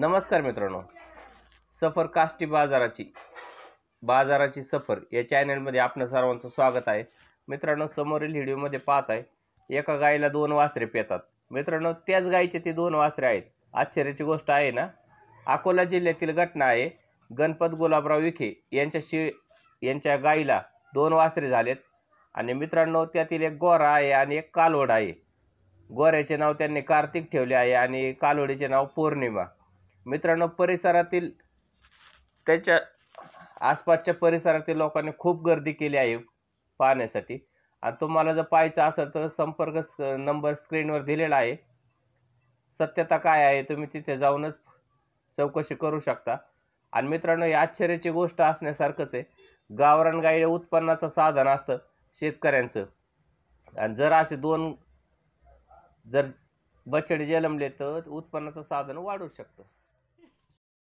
नमस्कार मित्रांनो सफर काष्टी बाजाराची बाजाराची सफर या चॅनलमध्ये आपलं सर्वांचं स्वागत आहे मित्रांनो समोरील व्हिडिओमध्ये पाहत आहे एका गायीला दोन वासरे पेतात मित्रांनो त्याच गायीचे ते दोन वासरे आहेत आश्चर्याची गोष्ट आहे ना अकोला जिल्ह्यातील घटना आहे गणपत गुलाबराव विखे यांच्या शि यांच्या गायीला दोन वासरे झालेत आणि मित्रांनो त्यातील एक गोरा आहे आणि एक कालवड आहे गोऱ्याचे नाव त्यांनी कार्तिक ठेवले आहे आणि कालवडीचे नाव पौर्णिमा मित्रांनो परिसरातील त्याच्या आसपासच्या परिसरातील लोकांनी खूप गर्दी केली आहे पाहण्यासाठी आणि तुम्हाला जर पाहायचं असेल तर संपर्क नंबर स्क्रीनवर दिलेला आहे सत्यता काय आहे तुम्ही तिथे जाऊनच चौकशी करू शकता आणि मित्रांनो ही आश्चर्याची गोष्ट असण्यासारखंच आहे गावरान गाई उत्पन्नाचं साधन असतं शेतकऱ्यांचं आणि जर असे दोन जर बछडे जन्मले तर उत्पन्नाचं साधन वाढू शकतं